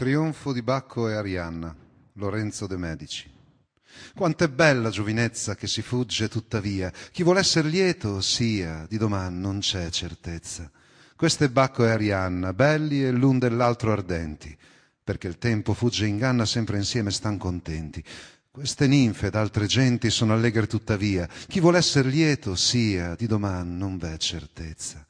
Trionfo di Bacco e Arianna, Lorenzo de' Medici. Quanto è bella giovinezza che si fugge tuttavia, chi vuol essere lieto sia, di domani non c'è certezza. Queste Bacco e Arianna, belli e l'un dell'altro ardenti, perché il tempo fugge e inganna, sempre insieme stan contenti. Queste ninfe d'altre genti sono allegre tuttavia, chi vuol essere lieto sia, di domani non v'è certezza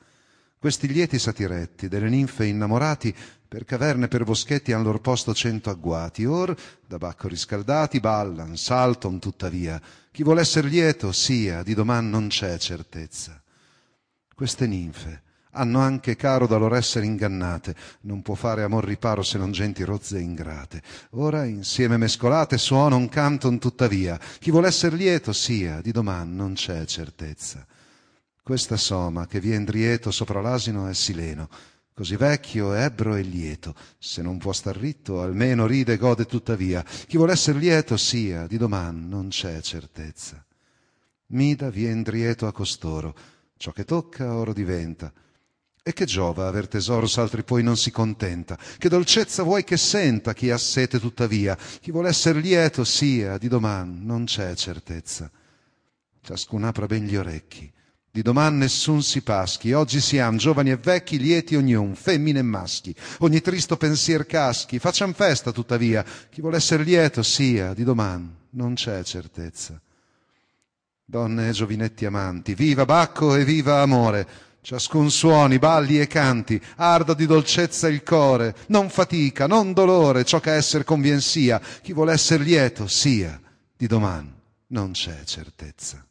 questi lieti satiretti delle ninfe innamorati per caverne per boschetti han lor posto cento agguati or da bacco riscaldati ballan salton tuttavia chi vuol essere lieto sia di doman non c'è certezza queste ninfe hanno anche caro da loro essere ingannate non può fare amor riparo se non genti rozze ingrate ora insieme mescolate suona un canton tuttavia chi vuol essere lieto sia di doman non c'è certezza questa soma che vien drieto sopra l'asino è sileno, così vecchio, ebbro e lieto, se non può star ritto, almeno ride e gode tuttavia, chi vuol essere lieto sia, di domani non c'è certezza. Mida vien drieto a costoro, ciò che tocca oro diventa, e che giova aver tesoro s'altri poi non si contenta? Che dolcezza vuoi che senta chi ha sete tuttavia? Chi vuol essere lieto sia, di domani non c'è certezza. Ciascun apra ben gli orecchi, di domani nessun si paschi, oggi siam giovani e vecchi, lieti ognun, femmine e maschi. Ogni tristo pensier caschi, facciam festa tuttavia, chi vuole essere lieto sia, di domani non c'è certezza. Donne e giovinetti amanti, viva Bacco e viva amore! Ciascun suoni, balli e canti, arda di dolcezza il core, non fatica, non dolore, ciò che esser convien sia, chi vuole essere lieto sia, di domani non c'è certezza.